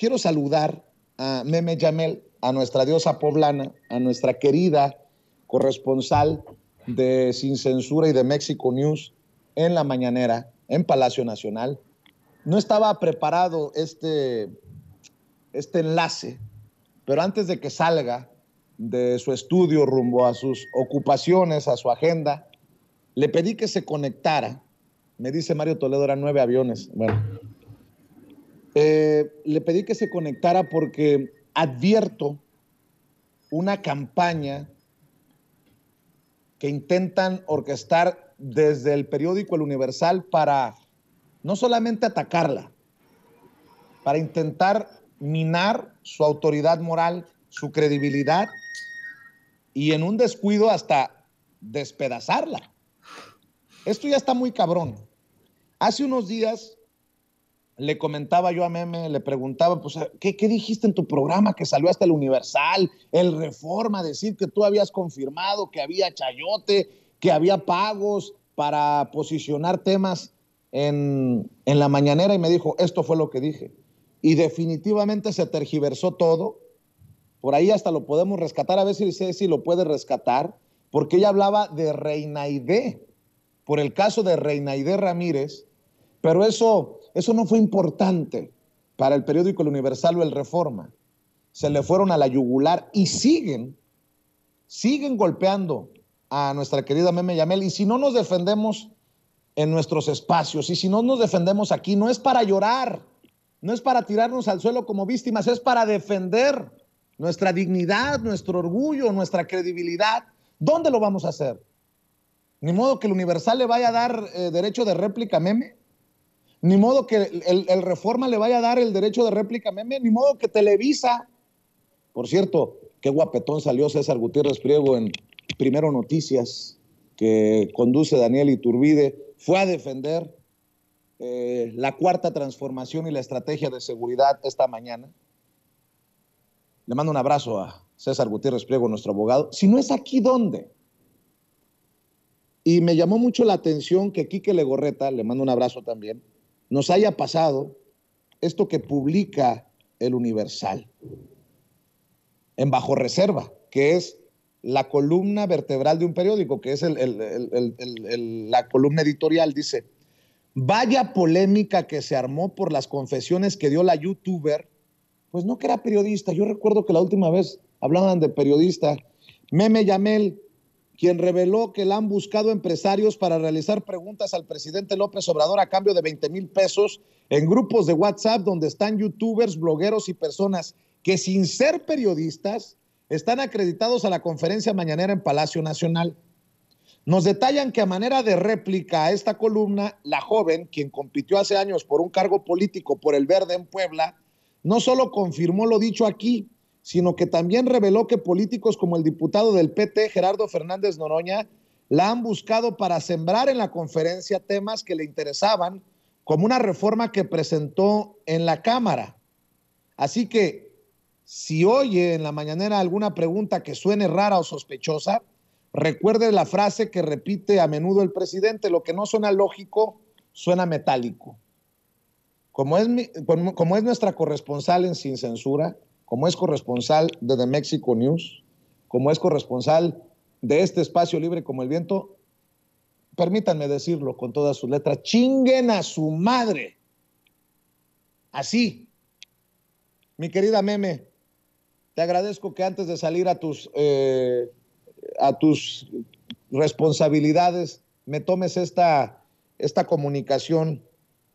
quiero saludar a Meme Yamel, a nuestra diosa poblana, a nuestra querida corresponsal de Sin Censura y de México News en la mañanera, en Palacio Nacional. No estaba preparado este, este enlace, pero antes de que salga de su estudio rumbo a sus ocupaciones, a su agenda, le pedí que se conectara. Me dice Mario Toledo, eran nueve aviones. Bueno, eh, le pedí que se conectara porque advierto una campaña que intentan orquestar desde el periódico El Universal para no solamente atacarla, para intentar minar su autoridad moral, su credibilidad y en un descuido hasta despedazarla. Esto ya está muy cabrón. Hace unos días le comentaba yo a Meme, le preguntaba, pues, ah, ¿qué, dijiste en tu programa que salió hasta el Universal, el Reforma, decir que tú habías confirmado que había chayote, que había pagos para posicionar temas en, la mañanera? Y me dijo, esto fue lo que dije. Y definitivamente se tergiversó todo. Por ahí hasta lo podemos rescatar, a ver si lo puede rescatar, porque ella hablaba de Reinaide, por el caso de Reinaide Ramírez pero eso, eso no fue importante para el periódico El Universal o el Reforma. Se le fueron a la yugular y siguen, siguen golpeando a nuestra querida Meme Yamel. Y si no nos defendemos en nuestros espacios y si no nos defendemos aquí, no es para llorar, no es para tirarnos al suelo como víctimas, es para defender nuestra dignidad, nuestro orgullo, nuestra credibilidad. ¿Dónde lo vamos a hacer? Ni modo que el Universal le vaya a dar eh, derecho de réplica a Meme. Ni modo que el, Reforma le vaya a dar el derecho de réplica Meme, ni modo que Televisa. Por cierto, qué guapetón salió César Gutiérrez Priego en Primero Noticias, que conduce Daniel Iturbide. Fue a defender eh, la cuarta transformación y la estrategia de seguridad esta mañana. Le mando un abrazo a César Gutiérrez Priego, nuestro abogado. Si no es aquí, ¿dónde? Y me llamó mucho la atención que Quique Legorreta, le mando un abrazo también, nos haya pasado esto que publica el Universal, en bajo reserva, que es la columna vertebral de un periódico, que es la columna editorial, dice, vaya polémica que se armó por las confesiones que dio la youtuber, pues no que era periodista, yo recuerdo que la última vez hablaban de periodista, Meme Yamel, quien reveló que la han buscado empresarios para realizar preguntas al presidente López Obrador a cambio de 20 mil pesos en grupos de WhatsApp donde están youtubers, blogueros y personas que sin ser periodistas están acreditados a la conferencia mañanera en Palacio Nacional. Nos detallan que a manera de réplica a esta columna, la joven, quien compitió hace años por un cargo político por el Verde en Puebla, no solo confirmó lo dicho aquí, sino que también reveló que políticos como el diputado del PT, Gerardo Fernández Noroña, la han buscado para sembrar en la conferencia temas que le interesaban, como una reforma que presentó en la Cámara. Así que, si oye en la mañanera alguna pregunta que suene rara o sospechosa, recuerde la frase que repite a menudo el presidente, lo que no suena lógico, suena metálico. Como es, como es nuestra corresponsal en Sin Censura, como es corresponsal de The Mexico News, como es corresponsal de este espacio libre como el viento, permítanme decirlo con todas sus letras, chinguen a su madre. Así. Mi querida Meme, te agradezco que antes de salir a tus, eh, a tus responsabilidades me tomes esta, esta comunicación.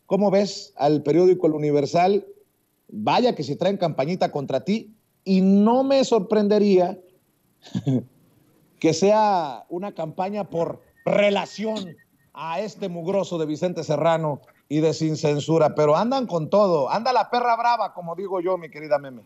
¿Cómo ves al periódico El Universal vaya que si traen campañita contra ti, y no me sorprendería que sea una campaña por relación a este mugroso de Vicente Serrano y de Sin Censura, pero andan con todo, anda la perra brava, como digo yo, mi querida Meme.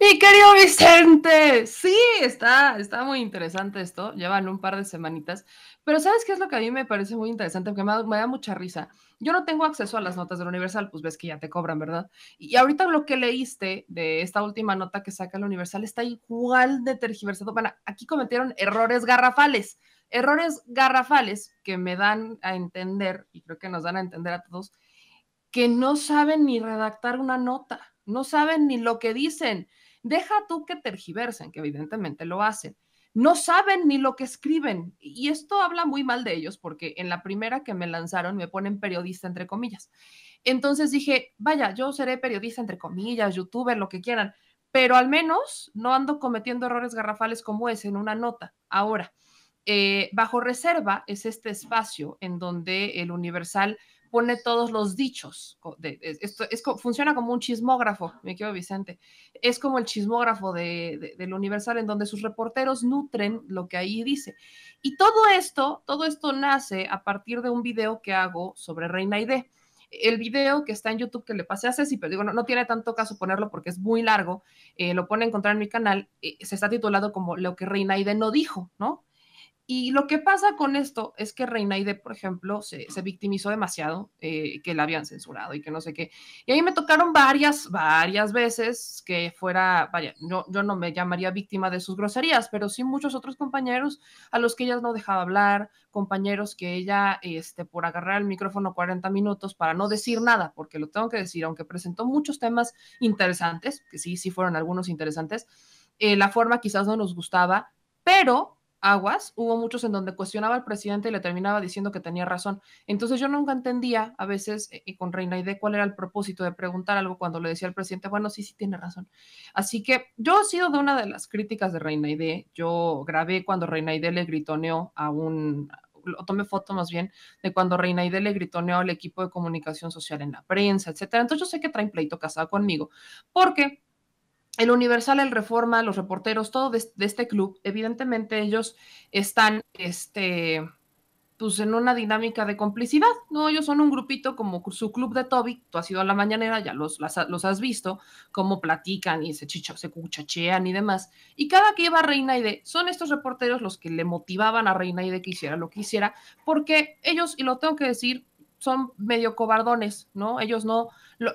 Mi querido Vicente, sí, está, está muy interesante esto, llevan un par de semanitas. Pero ¿sabes qué es lo que a mí me parece muy interesante? Porque me, da, mucha risa. Yo no tengo acceso a las notas del Universal, pues ves que ya te cobran, ¿verdad? Y ahorita lo que leíste de esta última nota que saca el Universal está igual de tergiversado. Bueno, aquí cometieron errores garrafales, errores garrafales que me dan a entender, y creo que nos dan a entender a todos, que no saben ni redactar una nota, no saben ni lo que dicen. Deja tú que tergiversen, que evidentemente lo hacen no saben ni lo que escriben. Y esto habla muy mal de ellos porque en la primera que me lanzaron me ponen periodista entre comillas. Entonces dije, vaya, yo seré periodista entre comillas, youtuber, lo que quieran, pero al menos no ando cometiendo errores garrafales como ese en una nota. Ahora, eh, bajo reserva es este espacio en donde el Universal pone todos los dichos. E, esto es, funciona como un chismógrafo, me quedo Vicente. Es como el chismógrafo de, del Universal, en donde sus reporteros nutren lo que ahí dice. Y todo esto, todo esto nace a partir de un video que hago sobre Reina ID. El video que está en YouTube que le pasé a Ceci, pero digo, no, no tiene tanto caso ponerlo porque es muy largo, eh, lo pone a encontrar en mi canal, eh, se está titulado como Lo que Reina ID no dijo, ¿no? Y lo que pasa con esto es que Reinaide, por ejemplo, se, se victimizó demasiado, eh, que la habían censurado y que no sé qué. Y ahí me tocaron varias, varias veces que fuera, vaya, yo, yo no me llamaría víctima de sus groserías, pero sí muchos otros compañeros a los que ella no dejaba hablar, compañeros que ella, este, por agarrar el micrófono 40 minutos para no decir nada, porque lo tengo que decir, aunque presentó muchos temas interesantes, que sí, sí fueron algunos interesantes, eh, la forma quizás no nos gustaba, pero aguas, hubo muchos en donde cuestionaba al presidente y le terminaba diciendo que tenía razón. Entonces yo nunca entendía a veces, eh, con Reina cuál era el propósito de preguntar algo cuando le decía al presidente, bueno, sí, sí tiene razón. Así que yo he sido de una de las críticas de Reina yo grabé cuando Reina y le gritoneó a un, tomé foto más bien, de cuando Reinaide le gritoneó al equipo de comunicación social en la prensa, etcétera. Entonces yo sé que traen pleito casado conmigo, porque el Universal, el Reforma, los reporteros, todo de, este club, evidentemente ellos están, este, pues en una dinámica de complicidad, ¿no? Ellos son un grupito como su club de Toby, tú has ido a la mañanera, ya los, has visto, cómo platican y se, chicha, se cuchachean y demás. Y cada que iba Reina de, son estos reporteros los que le motivaban a Reina de que hiciera lo que hiciera, porque ellos, y lo tengo que decir, son medio cobardones, ¿no? Ellos no,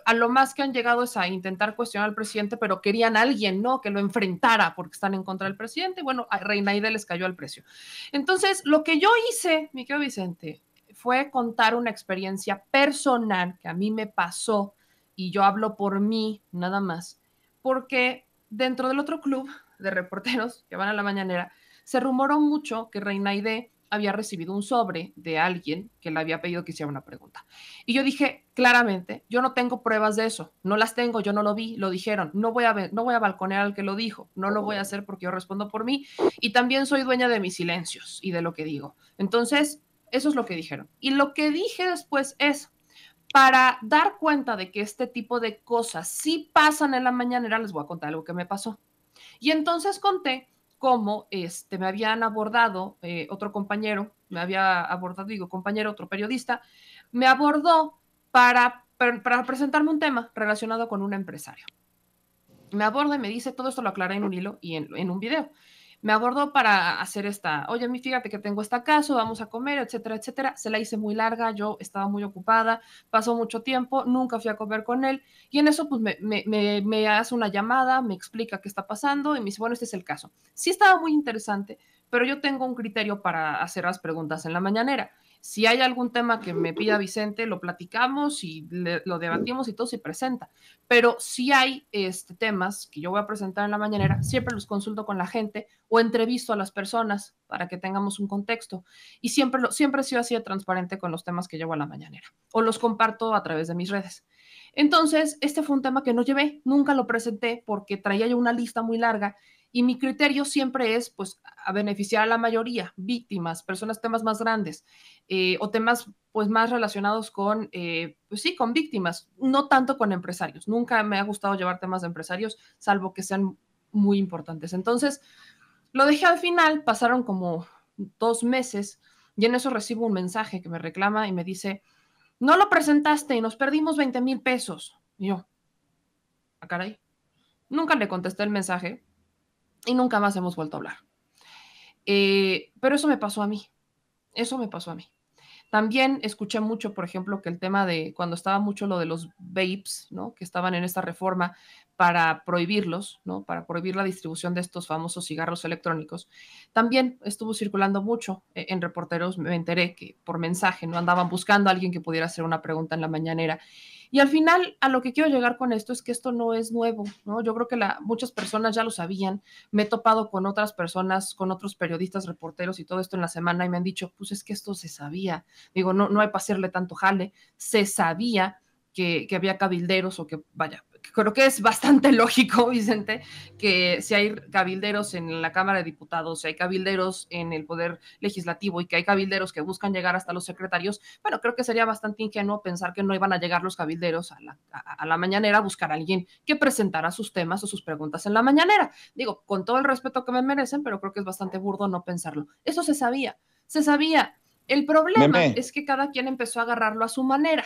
a lo más que han llegado es a intentar cuestionar al presidente, pero querían a alguien, ¿no? Que lo enfrentara porque están en contra del presidente. Bueno, a Reinaide les cayó al precio. Entonces, lo que yo hice, mi querido Vicente, fue contar una experiencia personal que a mí me pasó y yo hablo por mí nada más, porque dentro del otro club de reporteros que van a la mañanera, se rumoró mucho que Reinaide había recibido un sobre de alguien que le había pedido que hiciera una pregunta. Y yo dije claramente, yo no tengo pruebas de eso, no las tengo, yo no lo vi, lo dijeron, no voy a, no voy a balconear al que lo dijo, no lo voy a oh. hacer porque yo respondo por mí y también soy dueña de mis silencios y de lo que digo. Entonces, eso es lo que dijeron. Y lo que dije después es, para dar cuenta de que este tipo de cosas sí pasan en la mañanera, les voy a contar algo que me pasó. Y entonces conté cómo este, me habían abordado eh, otro compañero, me había abordado, digo, compañero, otro periodista, me abordó para, para presentarme un tema relacionado con un empresario. Me aborda y me dice, todo esto lo aclaré en un hilo y en, en un video me abordó para hacer esta, oye, mi fíjate que tengo esta caso, vamos a comer, etcétera, etcétera. Se la hice muy larga, yo estaba muy ocupada, pasó mucho tiempo, nunca fui a comer con él y en eso pues me hace una llamada, me explica qué está pasando y me dice, bueno, este es el caso. Sí estaba muy interesante, pero yo tengo un criterio para hacer las preguntas en la mañanera. Si hay algún tema que me pida Vicente, lo platicamos y lo debatimos y todo se presenta. Pero si hay este, temas que yo voy a presentar en la mañanera, siempre los consulto con la gente o entrevisto a las personas para que tengamos un contexto. Y siempre, lo, siempre he sido así de transparente con los temas que llevo a la mañanera o los comparto a través de mis redes. Entonces, este fue un tema que no llevé, nunca lo presenté porque traía yo una lista muy larga y mi criterio siempre es, pues, a beneficiar a la mayoría, víctimas, personas, temas más grandes eh, o temas, pues, más relacionados con, eh, pues sí, con víctimas, no tanto con empresarios. Nunca me ha gustado llevar temas de empresarios, salvo que sean muy importantes. Entonces, lo dejé al final, pasaron como dos meses y en eso recibo un mensaje que me reclama y me dice, no lo presentaste y nos perdimos 20 mil pesos. Y yo, a ah, caray. Nunca le contesté el mensaje, y nunca más hemos vuelto a hablar. Eh, pero eso me pasó a mí, eso me pasó a mí. También escuché mucho, por ejemplo, que el tema de cuando estaba mucho lo de los vapes, ¿no? Que estaban en esta reforma, para prohibirlos, ¿no? Para prohibir la distribución de estos famosos cigarros electrónicos. También estuvo circulando mucho e-, en reporteros, me enteré que por mensaje, ¿no? Andaban buscando a alguien que pudiera hacer una pregunta en la mañanera. Y al final, a lo que quiero llegar con esto es que esto no es nuevo, ¿no? Yo creo que la, muchas personas ya lo sabían. Me he topado con otras personas, con otros periodistas, reporteros y todo esto en la semana y me han dicho, pues es que esto se sabía. Digo, no, no hay para hacerle tanto jale, se sabía. Que, que había cabilderos o que, vaya, creo que es bastante lógico, Vicente, que si hay cabilderos en la Cámara de Diputados, si hay cabilderos en el Poder Legislativo y que hay cabilderos que buscan llegar hasta los secretarios, bueno, creo que sería bastante ingenuo pensar que no iban a llegar los cabilderos a la, mañanera a buscar a alguien que presentara sus temas o sus preguntas en la mañanera. Digo, con todo el respeto que me merecen, pero creo que es bastante burdo no pensarlo. Eso se sabía, se sabía. El problema es que cada quien empezó a agarrarlo a su manera,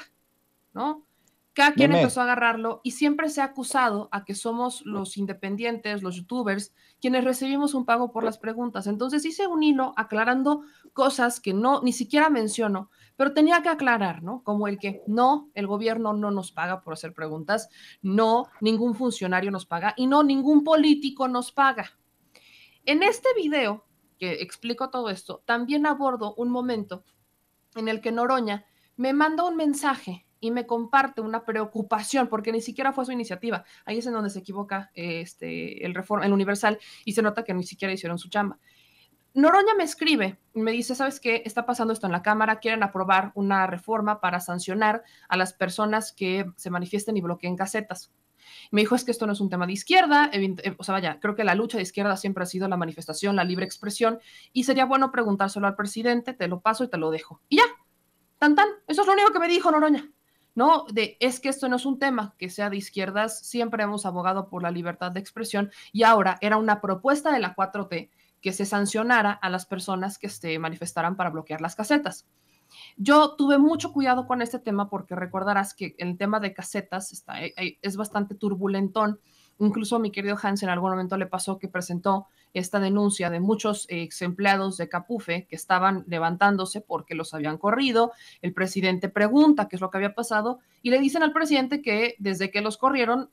¿no? Cada quien empezó a agarrarlo y siempre se ha acusado a que somos los independientes, los youtubers, quienes recibimos un pago por las preguntas. Entonces hice un hilo aclarando cosas que no, ni siquiera menciono, pero tenía que aclarar, ¿no? Como el que no, el gobierno no nos paga por hacer preguntas, no, ningún funcionario nos paga y no, ningún político nos paga. En este video que explico todo esto, también abordo un momento en el que Noroña me manda un mensaje y me comparte una preocupación, porque ni siquiera fue su iniciativa. Ahí es en donde se equivoca este, el, reforma el Universal y se nota que ni siquiera hicieron su chamba. Noroña me escribe y me dice, ¿sabes qué? Está pasando esto en la Cámara, quieren aprobar una reforma para sancionar a las personas que se manifiesten y bloqueen casetas. Me dijo, es que esto no es un tema de izquierda, eh, o sea, vaya, creo que la lucha de izquierda siempre ha sido la manifestación, la libre expresión, y sería bueno preguntárselo al presidente, te lo paso y te lo dejo. Y ya, tan tan, eso es lo único que me dijo Noroña. ¿no? De es que esto no es un tema que sea de izquierdas, siempre hemos abogado por la libertad de expresión y ahora era una propuesta de la 4T que se sancionara a las personas que se este, manifestaran para bloquear las casetas. Yo tuve mucho cuidado con este tema porque recordarás que el tema de casetas está, eh, eh, es bastante turbulentón. Incluso mi querido Hans en algún momento le pasó que presentó esta denuncia de muchos ex empleados de Capufe que estaban levantándose porque los habían corrido. El presidente pregunta qué es lo que había pasado y le dicen al presidente que desde que los corrieron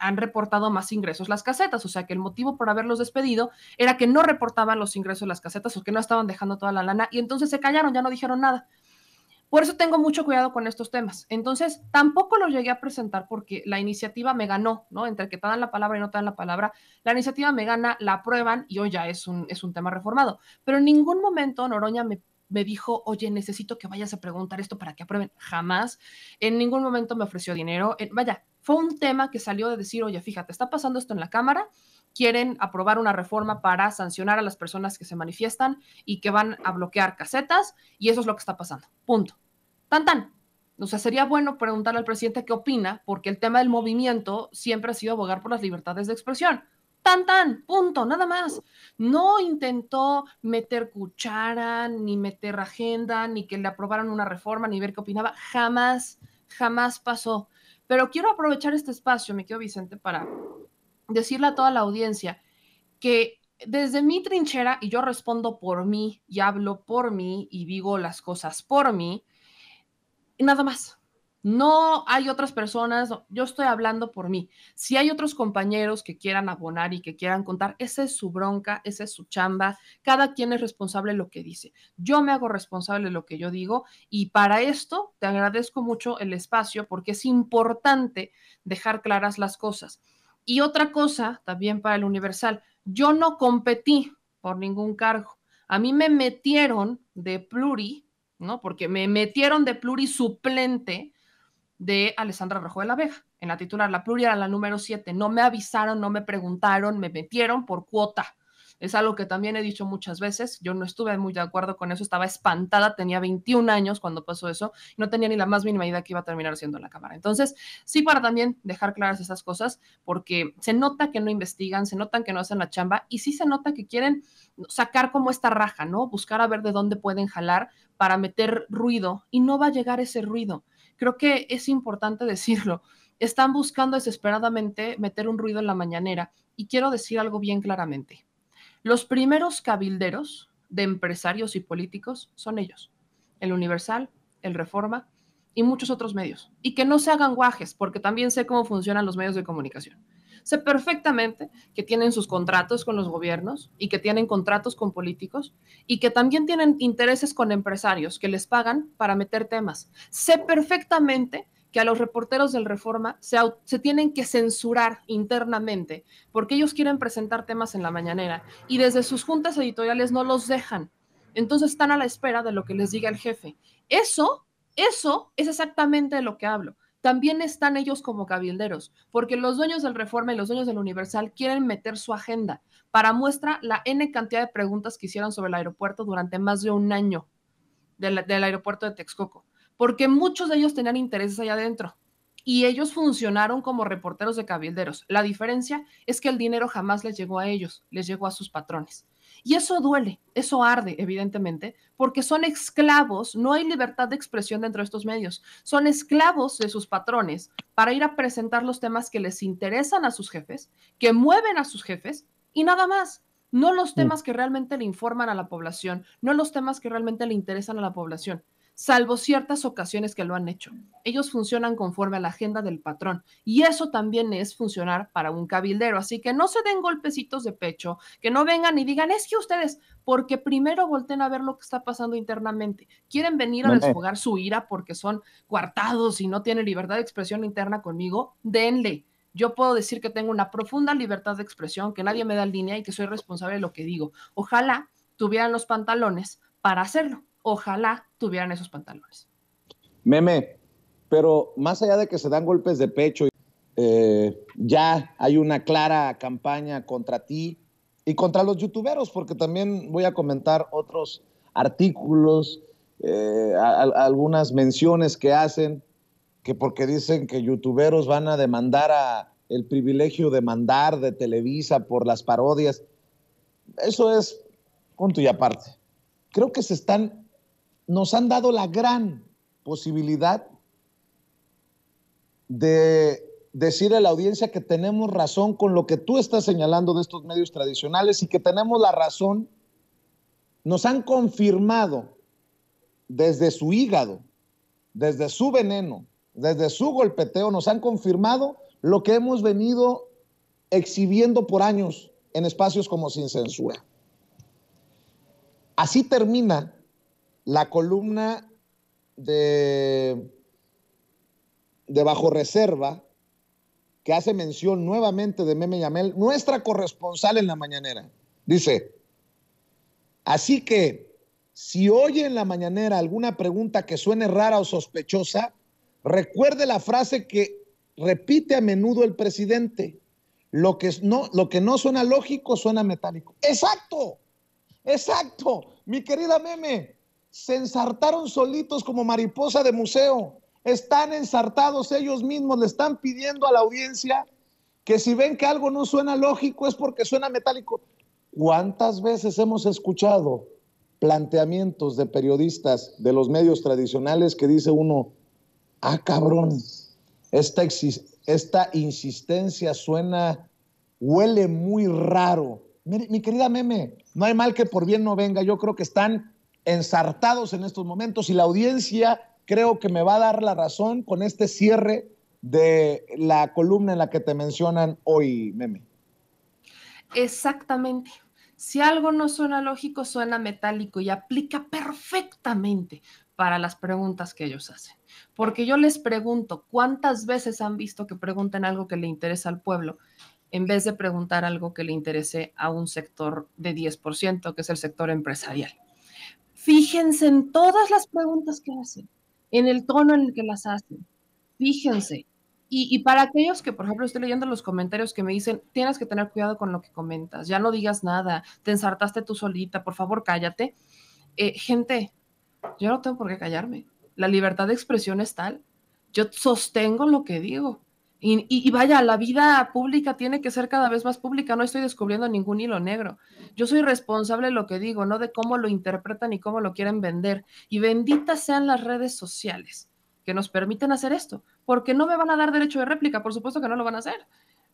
han, reportado más ingresos las casetas, o sea que el motivo por haberlos despedido era que no reportaban los ingresos de las casetas o que no estaban dejando toda la lana y entonces se callaron, ya no dijeron nada. Por eso tengo mucho cuidado con estos temas. Entonces, tampoco los llegué a presentar porque la iniciativa me ganó, ¿no? Entre que te dan la palabra y no te dan la palabra, la iniciativa me gana, la aprueban y hoy ya es un, es un tema reformado. Pero en ningún momento Noroña me me dijo, oye, necesito que vayas a preguntar esto para que aprueben. Jamás, en ningún momento me ofreció dinero. vaya, fue un tema que salió de decir, oye, fíjate, está pasando esto en la Cámara, quieren aprobar una reforma para sancionar a las personas que se manifiestan y que van a bloquear casetas y eso es lo que está pasando. Punto. Tan tan. O sea, sería bueno preguntarle al presidente qué opina, porque el tema del movimiento siempre ha sido abogar por las libertades de expresión. Tan tan, punto, nada más. No intentó meter cuchara, ni meter agenda, ni que le aprobaran una reforma, ni ver qué opinaba. Jamás, jamás pasó. Pero quiero aprovechar este espacio, me quedo Vicente, para decirle a toda la audiencia que desde mi trinchera, y yo respondo por mí, y hablo por mí, y digo las cosas por mí, nada más. No hay otras personas, yo estoy hablando por mí. Si hay otros compañeros que quieran abonar y que quieran contar, esa es su bronca, esa es su chamba. Cada quien es responsable de lo que dice. Yo me hago responsable de lo que yo digo y para esto te agradezco mucho el espacio porque es importante dejar claras las cosas. Y otra cosa también para el Universal, yo no competí por ningún cargo. A mí me metieron de pluri porque me metieron de plurisuplente de Alessandra Rojo de la Vega en la titular. La pluria era la número 7. No me avisaron, no me preguntaron, me metieron por cuota. Es algo que también he dicho muchas veces. Yo no estuve muy de acuerdo con eso, estaba espantada, tenía 21 años cuando pasó eso, no tenía ni la más mínima idea que iba a terminar siendo la cámara. Entonces, sí, para también dejar claras esas cosas, porque se nota que no investigan, se notan que no hacen la chamba, y sí se nota que quieren sacar como esta raja, ¿no? Buscar a ver de dónde pueden jalar para meter ruido, y no va a llegar ese ruido. Creo que es importante decirlo están buscando desesperadamente meter un ruido en la mañanera. Y quiero decir algo bien claramente. Los primeros cabilderos de empresarios y políticos son ellos, el Universal, el Reforma y muchos otros medios. Y que no se hagan guajes, porque también sé cómo funcionan los medios de comunicación. Sé perfectamente que tienen sus contratos con los gobiernos y que tienen contratos con políticos y que también tienen intereses con empresarios que les pagan para meter temas. Sé perfectamente que a los reporteros del Reforma se, se, tienen que censurar internamente porque ellos quieren presentar temas en la mañanera y desde sus juntas editoriales no los dejan. Entonces están a la espera de lo que les diga el jefe. Eso, eso es exactamente de lo que hablo. También están ellos como cabilderos, porque los dueños del Reforma y los dueños del Universal quieren meter su agenda para muestra la N cantidad de preguntas que hicieron sobre el aeropuerto durante más de un año del, del aeropuerto de Texcoco porque muchos de ellos tenían intereses allá adentro y ellos funcionaron como reporteros de cabilderos. La diferencia es que el dinero jamás les llegó a ellos, les llegó a sus patrones. Y eso duele, eso arde, evidentemente, porque son esclavos, no hay libertad de expresión dentro de estos medios, son esclavos de sus patrones para ir a presentar los temas que les interesan a sus jefes, que mueven a sus jefes y nada más. No los mm. temas que realmente le informan a la población, no los temas que realmente le interesan a la población salvo ciertas ocasiones que lo han hecho. Ellos funcionan conforme a la agenda del patrón y eso también es funcionar para un cabildero. Así que no se den golpecitos de pecho, que no vengan y digan, es que ustedes, porque primero volten a ver lo que está pasando internamente. Quieren venir a desfogar su ira porque son coartados y no tienen libertad de expresión interna conmigo, denle. Yo puedo decir que tengo una profunda libertad de expresión, que nadie me da línea y que soy responsable de lo que digo. Ojalá tuvieran los pantalones para hacerlo ojalá tuvieran esos pantalones. Meme, pero más allá de que se dan golpes de pecho, eh, ya hay una clara campaña contra ti y contra los youtuberos, porque también voy a comentar otros artículos, eh, algunas menciones que hacen, que porque dicen que youtuberos van a demandar a el privilegio de mandar de Televisa por las parodias. Eso es punto y aparte. Creo que se están nos han dado la gran posibilidad de decir a la audiencia que tenemos razón con lo que tú estás señalando de estos medios tradicionales y que tenemos la razón. Nos han confirmado desde su hígado, desde su veneno, desde su golpeteo, nos han confirmado lo que hemos venido exhibiendo por años en espacios como Sin Censura. Así termina la columna de, de Bajo Reserva, que hace mención nuevamente de Meme Yamel, nuestra corresponsal en la mañanera, dice, así que si oye en la mañanera alguna pregunta que suene rara o sospechosa, recuerde la frase que repite a menudo el presidente. Lo que no, lo que no suena lógico suena metálico. Exacto, exacto, mi querida meme se ensartaron solitos como mariposa de museo. Están ensartados ellos mismos, le están pidiendo a la audiencia que si ven que algo no suena lógico es porque suena metálico. ¿Cuántas veces hemos escuchado planteamientos de periodistas de los medios tradicionales que dice uno, ah, cabrón, esta, esta insistencia suena, huele muy raro. Mi, mi querida meme, no hay mal que por bien no venga, yo creo que están ensartados en estos momentos y la audiencia creo que me va a dar la razón con este cierre de la columna en la que te mencionan hoy, Meme. Exactamente. Si algo no suena lógico, suena metálico y aplica perfectamente para las preguntas que ellos hacen. Porque yo les pregunto, ¿cuántas veces han visto que pregunten algo que le interesa al pueblo en vez de preguntar algo que le interese a un sector de 10%, que es el sector empresarial? Fíjense en todas las preguntas que hacen, en el tono en el que las hacen. Fíjense. Y, para aquellos que, por ejemplo, estoy leyendo los comentarios que me dicen, tienes que tener cuidado con lo que comentas, ya no digas nada, te ensartaste tú solita, por favor, cállate. Eh, gente, yo no tengo por qué callarme. La libertad de expresión es tal. Yo sostengo lo que digo. Y, vaya, la vida pública tiene que ser cada vez más pública. No estoy descubriendo ningún hilo negro. Yo soy responsable de lo que digo, no de cómo lo interpretan y cómo lo quieren vender. Y benditas sean las redes sociales que nos permiten hacer esto, porque no me van a dar derecho de réplica, por supuesto que no lo van a hacer.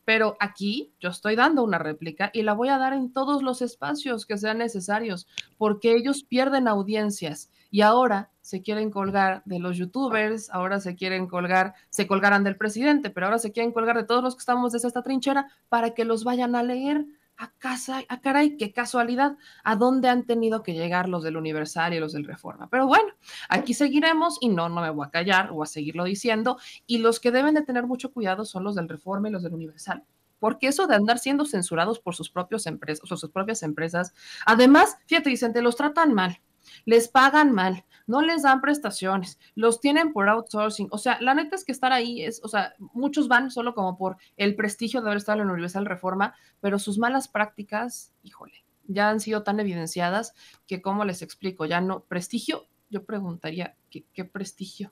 Pero aquí yo estoy dando una réplica y la voy a dar en todos los espacios que sean necesarios, porque ellos pierden audiencias y ahora se quieren colgar de los youtubers, ahora se quieren colgar, se colgarán del presidente, pero ahora se quieren colgar de todos los que estamos desde esta trinchera para que los vayan a leer. A casa, a caray, qué casualidad, a dónde han tenido que llegar los del Universal y los del Reforma. Pero bueno, aquí seguiremos y no, no me voy a callar o a seguirlo diciendo. Y los que deben de tener mucho cuidado son los del Reforma y los del Universal, porque eso de andar siendo censurados por sus, propios empresas, por sus propias empresas, además, fíjate, dicen, te los tratan mal les pagan mal, no les dan prestaciones, los tienen por outsourcing. O sea, la neta es que estar ahí es, o sea, muchos van solo como por el prestigio de haber estado en la Universal Reforma, pero sus malas prácticas, híjole, ya han sido tan evidenciadas que, como les explico? Ya no, prestigio, yo preguntaría, ¿qué, prestigio?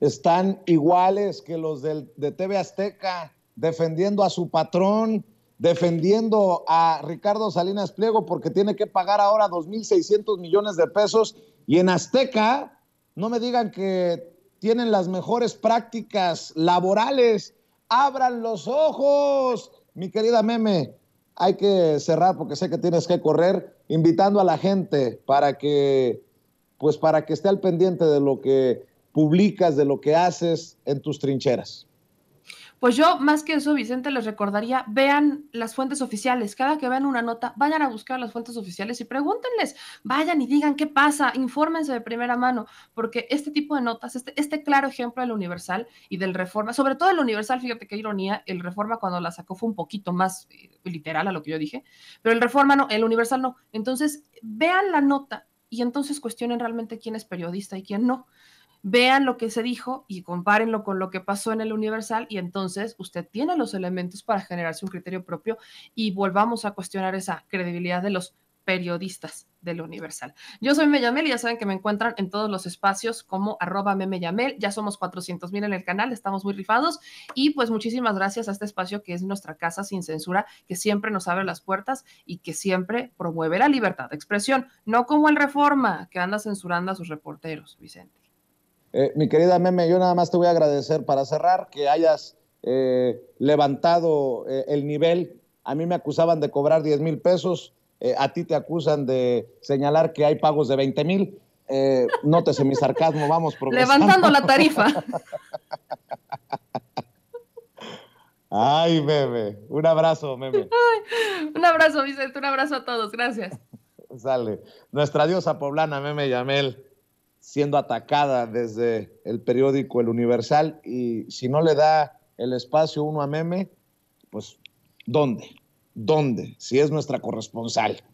Están iguales que los del, de TV Azteca defendiendo a su patrón defendiendo a Ricardo Salinas Pliego porque tiene que pagar ahora 2.600 millones de pesos y en Azteca no me digan que tienen las mejores prácticas laborales. Abran los ojos, mi querida meme. Hay que cerrar porque sé que tienes que correr, invitando a la gente para que, pues para que esté al pendiente de lo que publicas, de lo que haces en tus trincheras. Pues yo, más que eso, Vicente, les recordaría, vean las fuentes oficiales. Cada que vean una nota, vayan a buscar las fuentes oficiales y pregúntenles, vayan y digan qué pasa, infórmense de primera mano, porque este tipo de notas, este, este claro ejemplo del Universal y del Reforma, sobre todo el Universal, fíjate qué ironía, el Reforma cuando la sacó fue un poquito más eh, literal a lo que yo dije, pero el Reforma no, el Universal no. Entonces, vean la nota y entonces cuestionen realmente quién es periodista y quién no vean lo que se dijo y compárenlo con lo que pasó en el Universal y entonces usted tiene los elementos para generarse un criterio propio y volvamos a cuestionar esa credibilidad de los periodistas del Universal. Yo soy Meyamel y ya saben que me encuentran en todos los espacios como arroba memeyamel. Ya somos 400 mil en el canal, estamos muy rifados y pues muchísimas gracias a este espacio que es nuestra casa sin censura, que siempre nos abre las puertas y que siempre promueve la libertad de expresión, no como el Reforma que anda censurando a sus reporteros, Vicente. Eh, mi querida Meme, yo nada más te voy a agradecer para cerrar que hayas eh, levantado eh, el nivel. A mí me acusaban de cobrar 10 mil pesos, a ti te acusan de señalar que hay pagos de 20 mil. nótese mi sarcasmo, vamos Levantando la tarifa. Ay, Meme, un abrazo, Meme. un abrazo, Vicente, un abrazo a todos, gracias. Sale. Nuestra diosa poblana, Meme Yamel siendo atacada desde el periódico El Universal y si no le da el espacio uno a Meme, pues ¿dónde? ¿Dónde? Si es nuestra corresponsal.